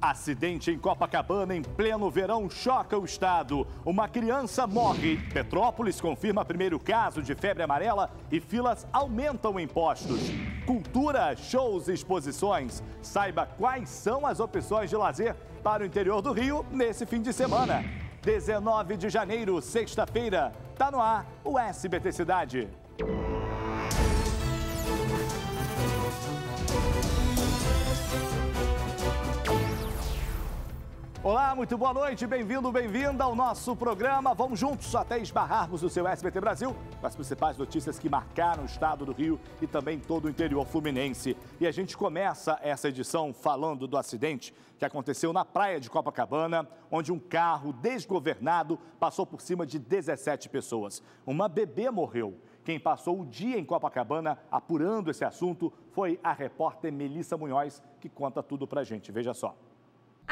Acidente em Copacabana em pleno verão choca o estado. Uma criança morre. Petrópolis confirma primeiro caso de febre amarela e filas aumentam em postos. Cultura, shows e exposições. Saiba quais são as opções de lazer para o interior do Rio nesse fim de semana. 19 de janeiro, sexta-feira. Tá no ar o SBT Cidade. Olá, muito boa noite, bem-vindo, bem-vinda ao nosso programa. Vamos juntos até esbarrarmos no seu SBT Brasil com as principais notícias que marcaram o estado do Rio e também todo o interior fluminense. E a gente começa essa edição falando do acidente que aconteceu na praia de Copacabana, onde um carro desgovernado passou por cima de 17 pessoas. Uma bebê morreu. Quem passou o dia em Copacabana apurando esse assunto foi a repórter Melissa Munhoz, que conta tudo pra gente. Veja só.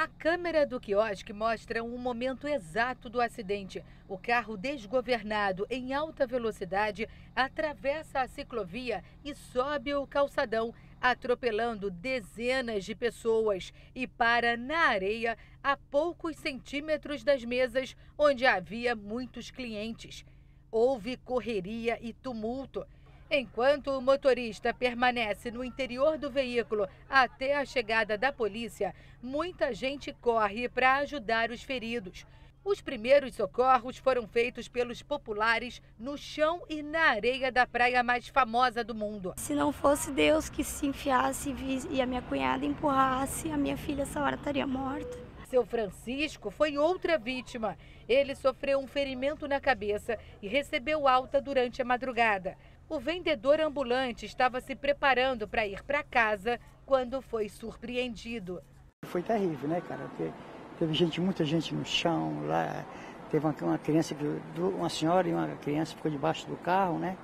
A câmera do quiosque mostra um momento exato do acidente. O carro desgovernado em alta velocidade atravessa a ciclovia e sobe o calçadão, atropelando dezenas de pessoas e para na areia a poucos centímetros das mesas onde havia muitos clientes. Houve correria e tumulto. Enquanto o motorista permanece no interior do veículo até a chegada da polícia, muita gente corre para ajudar os feridos. Os primeiros socorros foram feitos pelos populares no chão e na areia da praia mais famosa do mundo. Se não fosse Deus que se enfiasse e a minha cunhada empurrasse, a minha filha essa hora estaria morta. Seu Francisco foi outra vítima. Ele sofreu um ferimento na cabeça e recebeu alta durante a madrugada o vendedor ambulante estava se preparando para ir para casa quando foi surpreendido. Foi terrível, né, cara? Porque teve gente, muita gente no chão lá. Teve uma, criança, uma senhora e uma criança ficou debaixo do carro, né?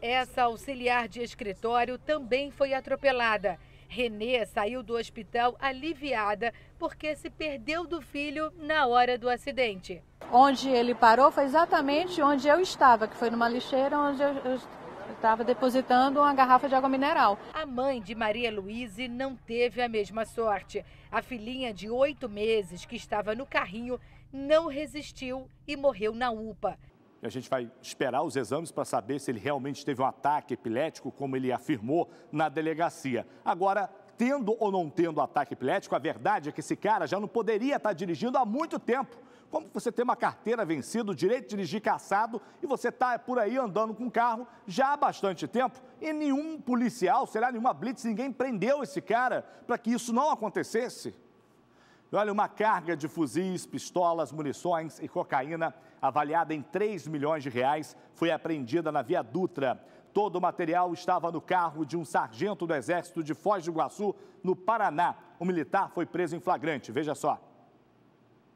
Essa auxiliar de escritório também foi atropelada. Renê saiu do hospital aliviada porque se perdeu do filho na hora do acidente. Onde ele parou foi exatamente onde eu estava, que foi numa lixeira onde eu, estava depositando uma garrafa de água mineral. A mãe de Maria Luíse não teve a mesma sorte. A filhinha de oito meses, que estava no carrinho, não resistiu e morreu na UPA. A gente vai esperar os exames para saber se ele realmente teve um ataque epilético, como ele afirmou na delegacia. Agora, tendo ou não tendo ataque epilético, a verdade é que esse cara já não poderia estar tá dirigindo há muito tempo como você tem uma carteira vencida, o direito de dirigir caçado e você está por aí andando com o carro já há bastante tempo e nenhum policial, será nenhuma blitz, ninguém prendeu esse cara para que isso não acontecesse? E olha, uma carga de fuzis, pistolas, munições e cocaína avaliada em 3 milhões de reais foi apreendida na Via Dutra. Todo o material estava no carro de um sargento do Exército de Foz do Iguaçu, no Paraná. O militar foi preso em flagrante. Veja só.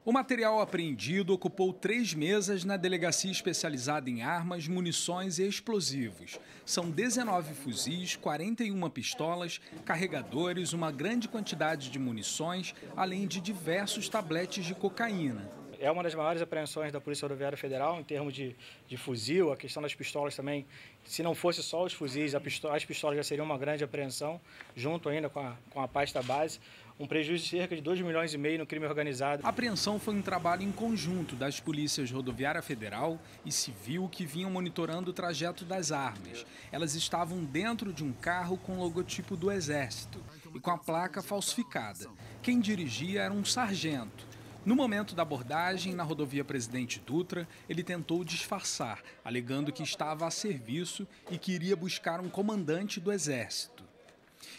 O material apreendido ocupou três mesas na delegacia especializada em armas, munições e explosivos. São 19 fuzis, 41 pistolas, carregadores, uma grande quantidade de munições, além de diversos tabletes de cocaína. É uma das maiores apreensões da Polícia Rodoviária Federal em termos de, de fuzil, a questão das pistolas também. Se não fosse só os fuzis, pistola, as pistolas já seriam uma grande apreensão, junto ainda com a, com a pasta base um prejuízo de cerca de 2 milhões e meio no crime organizado. A apreensão foi um trabalho em conjunto das polícias rodoviária federal e civil que vinham monitorando o trajeto das armas. Elas estavam dentro de um carro com logotipo do Exército e com a placa falsificada. Quem dirigia era um sargento. No momento da abordagem, na rodovia Presidente Dutra, ele tentou disfarçar, alegando que estava a serviço e que iria buscar um comandante do Exército.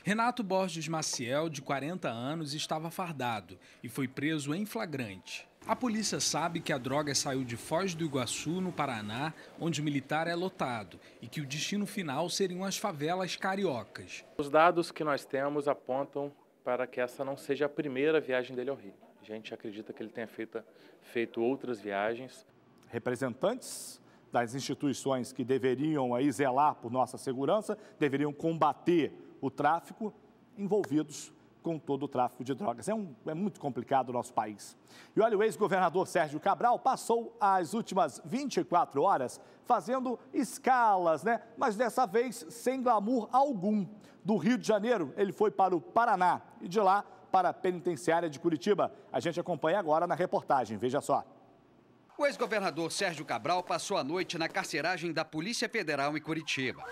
Renato Borges Maciel, de 40 anos, estava fardado e foi preso em flagrante. A polícia sabe que a droga saiu de Foz do Iguaçu, no Paraná, onde o militar é lotado, e que o destino final seriam as favelas cariocas. Os dados que nós temos apontam para que essa não seja a primeira viagem dele ao Rio. A gente acredita que ele tenha feito, feito outras viagens. Representantes das instituições que deveriam aí zelar por nossa segurança, deveriam combater o tráfico, envolvidos com todo o tráfico de drogas. É, um, é muito complicado o nosso país. E olha, o ex-governador Sérgio Cabral passou as últimas 24 horas fazendo escalas, né? Mas dessa vez sem glamour algum. Do Rio de Janeiro, ele foi para o Paraná e de lá para a penitenciária de Curitiba. A gente acompanha agora na reportagem. Veja só. O ex-governador Sérgio Cabral passou a noite na carceragem da Polícia Federal em Curitiba.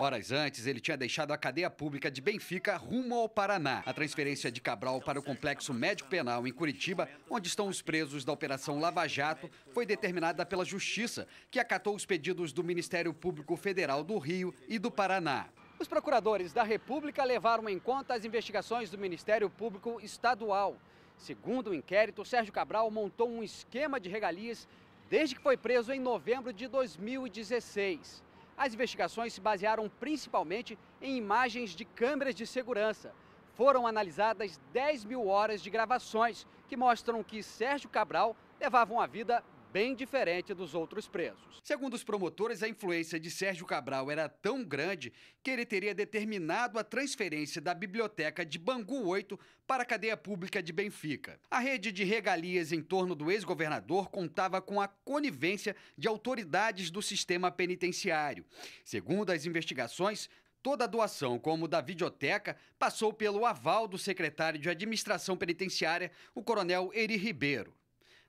Horas antes, ele tinha deixado a cadeia pública de Benfica rumo ao Paraná. A transferência de Cabral para o complexo médico penal em Curitiba, onde estão os presos da Operação Lava Jato, foi determinada pela Justiça, que acatou os pedidos do Ministério Público Federal do Rio e do Paraná. Os procuradores da República levaram em conta as investigações do Ministério Público Estadual. Segundo o inquérito, Sérgio Cabral montou um esquema de regalias desde que foi preso em novembro de 2016. As investigações se basearam principalmente em imagens de câmeras de segurança. Foram analisadas 10 mil horas de gravações que mostram que Sérgio Cabral levava uma vida bem diferente dos outros presos. Segundo os promotores, a influência de Sérgio Cabral era tão grande que ele teria determinado a transferência da biblioteca de Bangu 8 para a cadeia pública de Benfica. A rede de regalias em torno do ex-governador contava com a conivência de autoridades do sistema penitenciário. Segundo as investigações, Toda a doação, como da videoteca, passou pelo aval do secretário de Administração Penitenciária, o coronel Eri Ribeiro.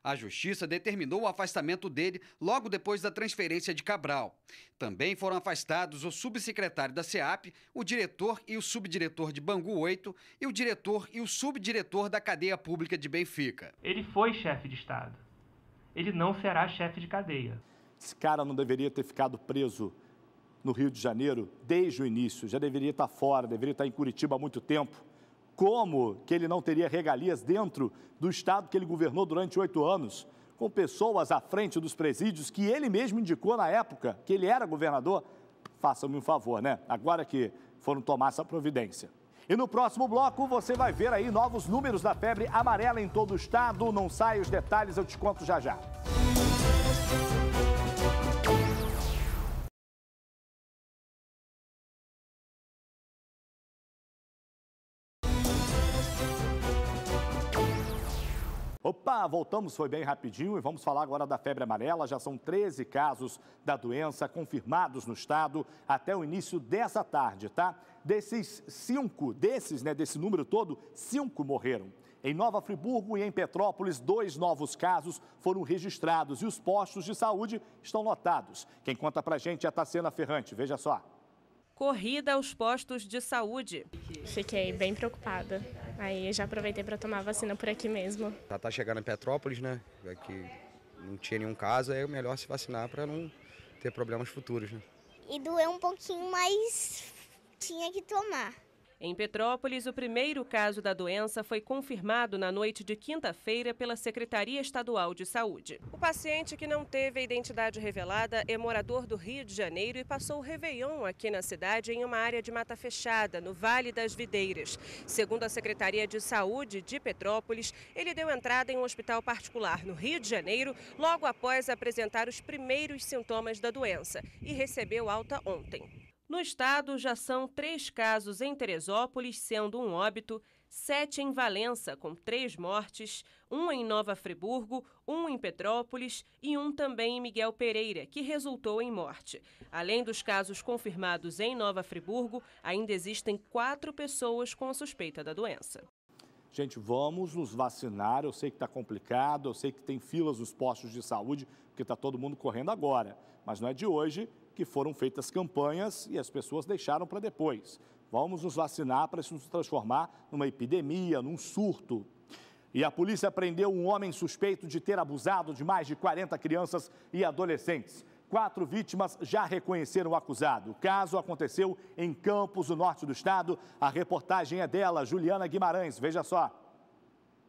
A justiça determinou o afastamento dele logo depois da transferência de Cabral. Também foram afastados o subsecretário da SEAP, o diretor e o subdiretor de Bangu 8 e o diretor e o subdiretor da cadeia pública de Benfica. Ele foi chefe de Estado. Ele não será chefe de cadeia. Esse cara não deveria ter ficado preso no Rio de Janeiro desde o início, já deveria estar fora, deveria estar em Curitiba há muito tempo como que ele não teria regalias dentro do Estado que ele governou durante oito anos, com pessoas à frente dos presídios que ele mesmo indicou na época que ele era governador? Faça-me um favor, né? Agora que foram tomar essa providência. E no próximo bloco você vai ver aí novos números da febre amarela em todo o estado. Não sai os detalhes, eu te conto já já. Opa, voltamos, foi bem rapidinho e vamos falar agora da febre amarela. Já são 13 casos da doença confirmados no estado até o início dessa tarde, tá? Desses cinco, desses, né, desse número todo, cinco morreram. Em Nova Friburgo e em Petrópolis, dois novos casos foram registrados e os postos de saúde estão lotados. Quem conta pra gente é a Tacena Ferrante, veja só. Corrida aos postos de saúde. Fiquei bem preocupada. Aí já aproveitei para tomar vacina por aqui mesmo. Já tá chegando em Petrópolis, né? É que não tinha nenhum caso, é melhor se vacinar para não ter problemas futuros, né? E doeu um pouquinho, mas tinha que tomar. Em Petrópolis, o primeiro caso da doença foi confirmado na noite de quinta-feira pela Secretaria Estadual de Saúde. O paciente que não teve a identidade revelada é morador do Rio de Janeiro e passou o Réveillon aqui na cidade em uma área de mata fechada, no Vale das Videiras. Segundo a Secretaria de Saúde de Petrópolis, ele deu entrada em um hospital particular no Rio de Janeiro logo após apresentar os primeiros sintomas da doença e recebeu alta ontem. No estado, já são três casos em Teresópolis, sendo um óbito, sete em Valença, com três mortes, um em Nova Friburgo, um em Petrópolis e um também em Miguel Pereira, que resultou em morte. Além dos casos confirmados em Nova Friburgo, ainda existem quatro pessoas com a suspeita da doença. Gente, vamos nos vacinar. Eu sei que está complicado, eu sei que tem filas nos postos de saúde, porque está todo mundo correndo agora. Mas não é de hoje que foram feitas campanhas e as pessoas deixaram para depois. Vamos nos vacinar para isso se transformar numa epidemia, num surto. E a polícia prendeu um homem suspeito de ter abusado de mais de 40 crianças e adolescentes. Quatro vítimas já reconheceram o acusado. O caso aconteceu em Campos, no norte do estado. A reportagem é dela, Juliana Guimarães. Veja só.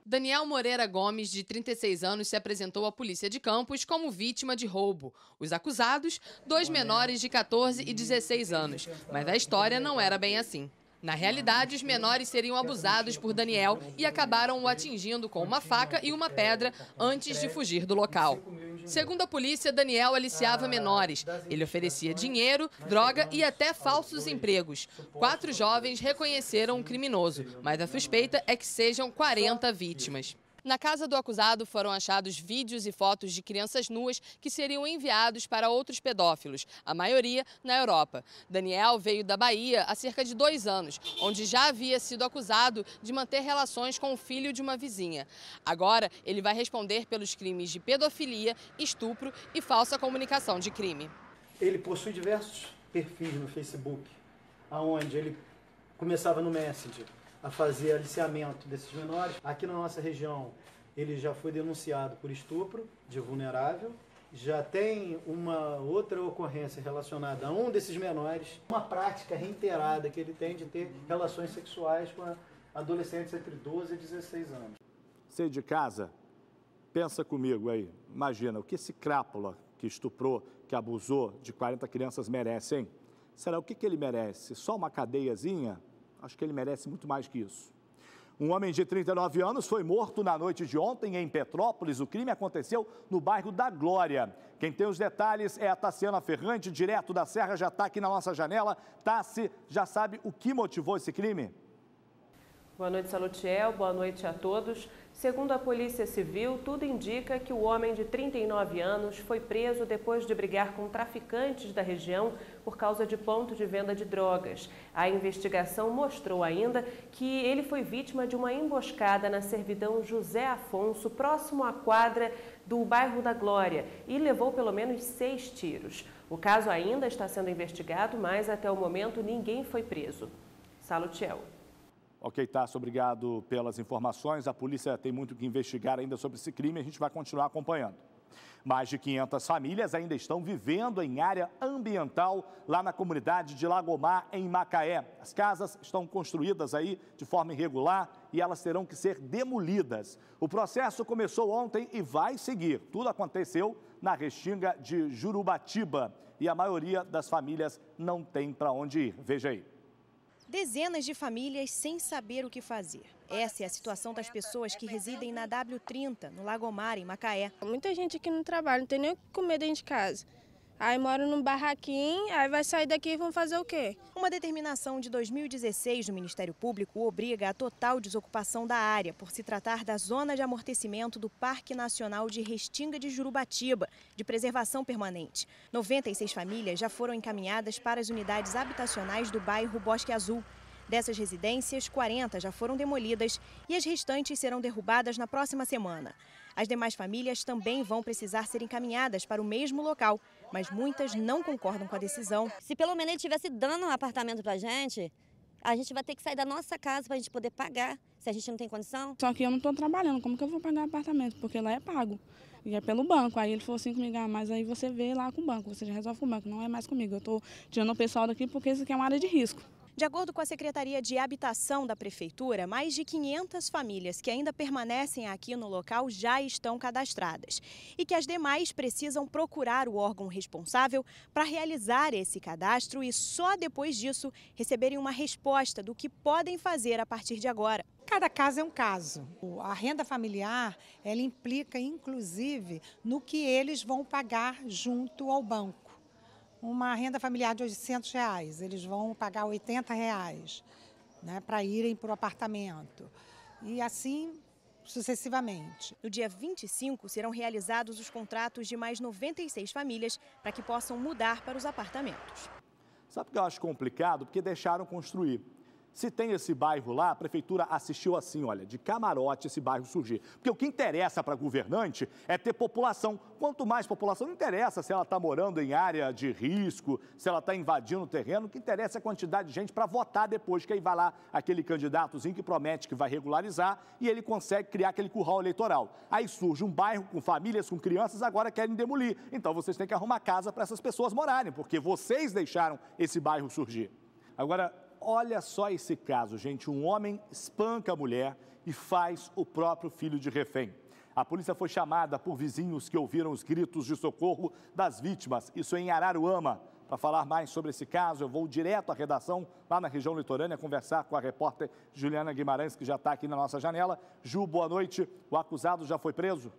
Daniel Moreira Gomes, de 36 anos, se apresentou à polícia de Campos como vítima de roubo. Os acusados, dois menores de 14 e 16 anos. Mas a história não era bem assim. Na realidade, os menores seriam abusados por Daniel e acabaram o atingindo com uma faca e uma pedra antes de fugir do local. Segundo a polícia, Daniel aliciava menores. Ele oferecia dinheiro, droga e até falsos empregos. Quatro jovens reconheceram o criminoso, mas a suspeita é que sejam 40 vítimas. Na casa do acusado foram achados vídeos e fotos de crianças nuas que seriam enviados para outros pedófilos, a maioria na Europa. Daniel veio da Bahia há cerca de dois anos, onde já havia sido acusado de manter relações com o filho de uma vizinha. Agora, ele vai responder pelos crimes de pedofilia, estupro e falsa comunicação de crime. Ele possui diversos perfis no Facebook, aonde ele começava no Messenger a fazer aliciamento desses menores. Aqui na nossa região, ele já foi denunciado por estupro de vulnerável, já tem uma outra ocorrência relacionada a um desses menores, uma prática reiterada que ele tem de ter relações sexuais com adolescentes entre 12 e 16 anos. Sei de casa, pensa comigo aí, imagina o que esse crápula que estuprou, que abusou de 40 crianças merece, hein? Será o que, que ele merece? Só uma cadeiazinha? Acho que ele merece muito mais que isso. Um homem de 39 anos foi morto na noite de ontem em Petrópolis. O crime aconteceu no bairro da Glória. Quem tem os detalhes é a Tassiana Ferrante, direto da Serra, já está aqui na nossa janela. Tassi, já sabe o que motivou esse crime? Boa noite, Salutiel. Boa noite a todos. Segundo a Polícia Civil, tudo indica que o homem de 39 anos foi preso depois de brigar com traficantes da região por causa de ponto de venda de drogas. A investigação mostrou ainda que ele foi vítima de uma emboscada na servidão José Afonso, próximo à quadra do bairro da Glória, e levou pelo menos seis tiros. O caso ainda está sendo investigado, mas até o momento ninguém foi preso. Salutiel. Ok, Tasso, obrigado pelas informações. A polícia tem muito que investigar ainda sobre esse crime, a gente vai continuar acompanhando. Mais de 500 famílias ainda estão vivendo em área ambiental lá na comunidade de Lagomar, em Macaé. As casas estão construídas aí de forma irregular e elas terão que ser demolidas. O processo começou ontem e vai seguir. Tudo aconteceu na restinga de Jurubatiba e a maioria das famílias não tem para onde ir. Veja aí. Dezenas de famílias sem saber o que fazer. Essa é a situação das pessoas que residem na W30, no Lago Mar, em Macaé. Muita gente aqui não trabalha, não tem nem o que comer dentro de casa. Aí moram num barraquinho, aí vai sair daqui e vão fazer o quê? Uma determinação de 2016 do Ministério Público obriga a total desocupação da área, por se tratar da zona de amortecimento do Parque Nacional de Restinga de Jurubatiba, de preservação permanente. 96 famílias já foram encaminhadas para as unidades habitacionais do bairro Bosque Azul. Dessas residências, 40 já foram demolidas e as restantes serão derrubadas na próxima semana. As demais famílias também vão precisar ser encaminhadas para o mesmo local, mas muitas não concordam com a decisão. Se pelo menos ele estivesse dando um apartamento para a gente, a gente vai ter que sair da nossa casa para a gente poder pagar, se a gente não tem condição. Só que eu não estou trabalhando, como que eu vou pagar apartamento? Porque lá é pago, e é pelo banco. Aí ele falou assim comigo, ah, mas aí você vê lá com o banco, você resolve com o banco, não é mais comigo. Eu estou tirando o pessoal daqui porque isso aqui é uma área de risco. De acordo com a Secretaria de Habitação da Prefeitura, mais de 500 famílias que ainda permanecem aqui no local já estão cadastradas e que as demais precisam procurar o órgão responsável para realizar esse cadastro e só depois disso receberem uma resposta do que podem fazer a partir de agora. Cada caso é um caso. A renda familiar, ela implica inclusive no que eles vão pagar junto ao banco uma renda familiar de 800 reais, eles vão pagar 80 reais né, para irem para o apartamento. E assim sucessivamente. No dia 25, serão realizados os contratos de mais 96 famílias para que possam mudar para os apartamentos. Sabe o que eu acho complicado? Porque deixaram construir. Se tem esse bairro lá, a prefeitura assistiu assim, olha, de camarote esse bairro surgir. Porque o que interessa para governante é ter população. Quanto mais população, não interessa se ela está morando em área de risco, se ela está invadindo o terreno, o que interessa é a quantidade de gente para votar depois, que aí vai lá aquele candidatozinho que promete que vai regularizar e ele consegue criar aquele curral eleitoral. Aí surge um bairro com famílias, com crianças, agora querem demolir. Então vocês têm que arrumar casa para essas pessoas morarem, porque vocês deixaram esse bairro surgir. Agora, Olha só esse caso, gente. Um homem espanca a mulher e faz o próprio filho de refém. A polícia foi chamada por vizinhos que ouviram os gritos de socorro das vítimas. Isso é em Araruama. Para falar mais sobre esse caso, eu vou direto à redação, lá na região litorânea, conversar com a repórter Juliana Guimarães, que já está aqui na nossa janela. Ju, boa noite. O acusado já foi preso?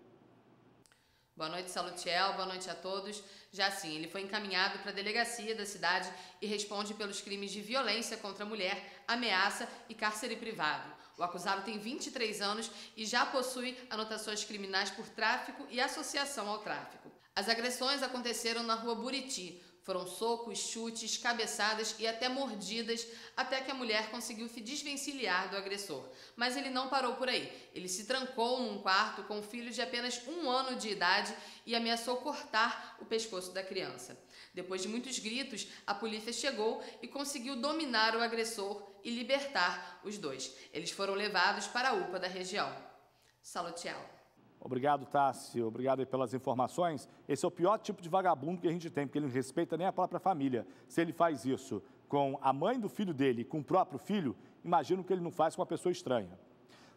Boa noite, Salutiel. Boa noite a todos. Já sim, ele foi encaminhado para a delegacia da cidade e responde pelos crimes de violência contra a mulher, ameaça e cárcere privado. O acusado tem 23 anos e já possui anotações criminais por tráfico e associação ao tráfico. As agressões aconteceram na rua Buriti, foram socos, chutes, cabeçadas e até mordidas até que a mulher conseguiu se desvencilhar do agressor. Mas ele não parou por aí. Ele se trancou num quarto com um filho de apenas um ano de idade e ameaçou cortar o pescoço da criança. Depois de muitos gritos, a polícia chegou e conseguiu dominar o agressor e libertar os dois. Eles foram levados para a UPA da região. Salutial. Obrigado, Tássio. Obrigado pelas informações. Esse é o pior tipo de vagabundo que a gente tem, porque ele não respeita nem a própria família. Se ele faz isso com a mãe do filho dele, com o próprio filho, imagino que ele não faz com uma pessoa estranha.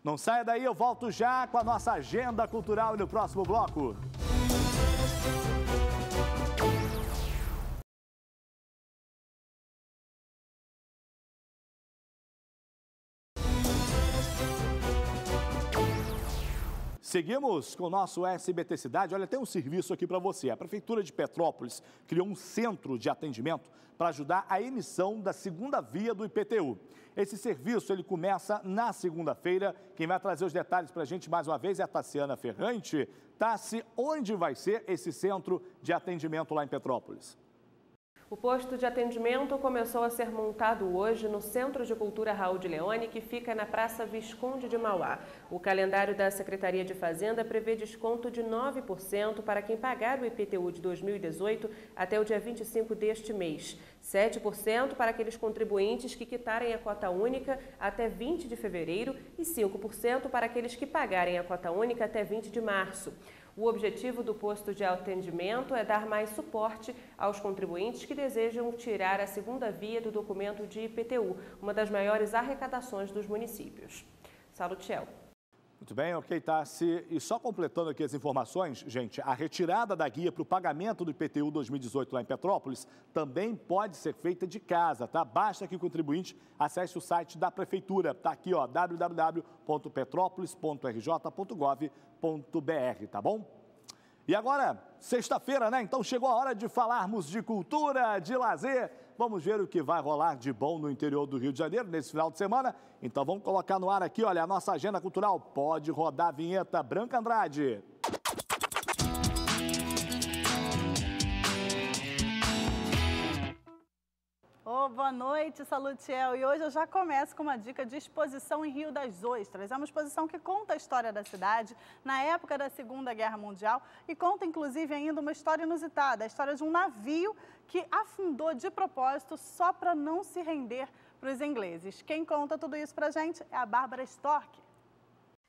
Não saia daí, eu volto já com a nossa agenda cultural no próximo bloco. Seguimos com o nosso SBT Cidade. Olha, tem um serviço aqui para você. A Prefeitura de Petrópolis criou um centro de atendimento para ajudar a emissão da segunda via do IPTU. Esse serviço ele começa na segunda-feira. Quem vai trazer os detalhes para a gente mais uma vez é a Tassiana Ferrante. Tassi, onde vai ser esse centro de atendimento lá em Petrópolis? O posto de atendimento começou a ser montado hoje no Centro de Cultura Raul de Leone, que fica na Praça Visconde de Mauá. O calendário da Secretaria de Fazenda prevê desconto de 9% para quem pagar o IPTU de 2018 até o dia 25 deste mês, 7% para aqueles contribuintes que quitarem a cota única até 20 de fevereiro e 5% para aqueles que pagarem a cota única até 20 de março. O objetivo do posto de atendimento é dar mais suporte aos contribuintes que desejam tirar a segunda via do documento de IPTU, uma das maiores arrecadações dos municípios. Salutiel. Muito bem, ok, Tassi. Tá. se E só completando aqui as informações, gente, a retirada da guia para o pagamento do IPTU 2018 lá em Petrópolis também pode ser feita de casa, tá? Basta que o contribuinte acesse o site da Prefeitura. Tá aqui, ó, www.petrópolis.rj.gov.br, tá bom? E agora, sexta-feira, né? Então chegou a hora de falarmos de cultura, de lazer Vamos ver o que vai rolar de bom no interior do Rio de Janeiro nesse final de semana. Então vamos colocar no ar aqui, olha, a nossa agenda cultural. Pode rodar a vinheta Branca Andrade. boa noite, Salutiel. E hoje eu já começo com uma dica de exposição em Rio das Ostras. É uma exposição que conta a história da cidade na época da Segunda Guerra Mundial e conta, inclusive, ainda uma história inusitada, a história de um navio que afundou de propósito só para não se render para os ingleses. Quem conta tudo isso para a gente é a Bárbara Storck.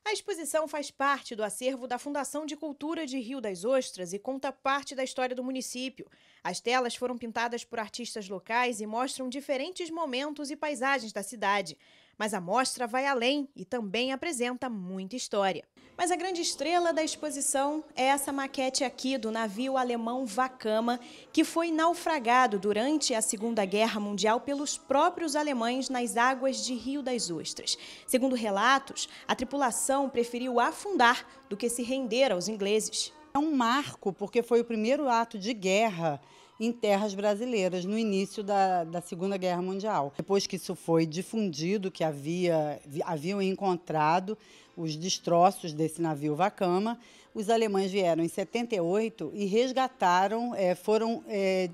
A exposição faz parte do acervo da Fundação de Cultura de Rio das Ostras e conta parte da história do município. As telas foram pintadas por artistas locais e mostram diferentes momentos e paisagens da cidade. Mas a mostra vai além e também apresenta muita história. Mas a grande estrela da exposição é essa maquete aqui do navio alemão Vacama, que foi naufragado durante a Segunda Guerra Mundial pelos próprios alemães nas águas de Rio das Ostras. Segundo relatos, a tripulação preferiu afundar do que se render aos ingleses. É um marco, porque foi o primeiro ato de guerra em terras brasileiras no início da, da Segunda Guerra Mundial. Depois que isso foi difundido, que havia, haviam encontrado os destroços desse navio Vacama, os alemães vieram em 78 e resgataram, é, foram é,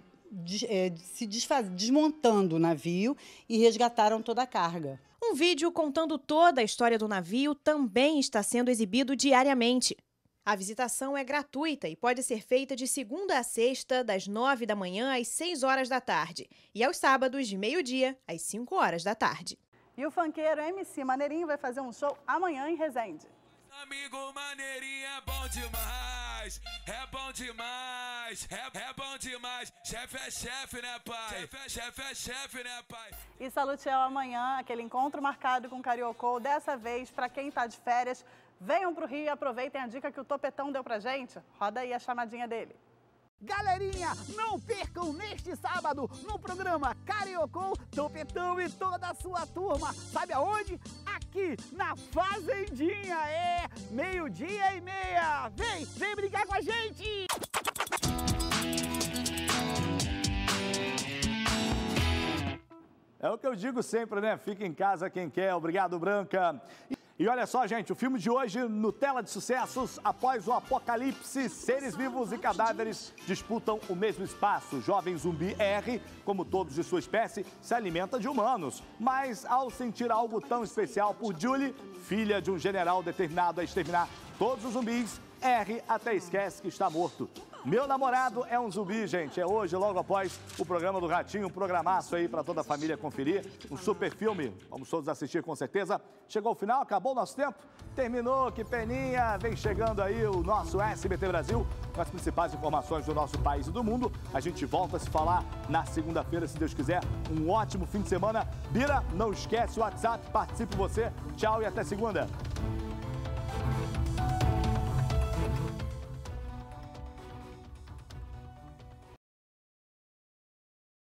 é, se desfaz, desmontando o navio e resgataram toda a carga. Um vídeo contando toda a história do navio também está sendo exibido diariamente. A visitação é gratuita e pode ser feita de segunda a sexta, das nove da manhã às seis horas da tarde, e aos sábados, de meio-dia às cinco horas da tarde. E o funkeiro MC Maneirinho vai fazer um show amanhã em Resende. Amigo Maneirinho é bom demais, é bom demais, é, é bom demais. Chefe é chefe, né, pai? Chefe é chefe, é né, pai? E Salutiel amanhã, aquele encontro marcado com o Cariocol, dessa vez para quem está de férias, Venham pro Rio e aproveitem a dica que o Topetão deu pra gente. Roda aí a chamadinha dele. Galerinha, não percam neste sábado no programa Cariocou, Topetão e toda a sua turma. Sabe aonde? Aqui na Fazendinha, é meio-dia e meia. Vem, vem brigar com a gente! É o que eu digo sempre, né? Fica em casa quem quer. Obrigado, Branca. E olha só, gente, o filme de hoje, Nutella de Sucessos, após o apocalipse, seres vivos e cadáveres disputam o mesmo espaço. O jovem zumbi R, como todos de sua espécie, se alimenta de humanos. Mas ao sentir algo tão especial por Julie, filha de um general determinado a exterminar todos os zumbis, R até esquece que está morto. Meu namorado é um zumbi, gente. É hoje, logo após o programa do Ratinho, um programaço aí para toda a família conferir. Um super filme. Vamos todos assistir com certeza. Chegou o final, acabou o nosso tempo. Terminou, que peninha. Vem chegando aí o nosso SBT Brasil com as principais informações do nosso país e do mundo. A gente volta a se falar na segunda-feira, se Deus quiser. Um ótimo fim de semana. Bira, não esquece o WhatsApp, participe você. Tchau e até segunda.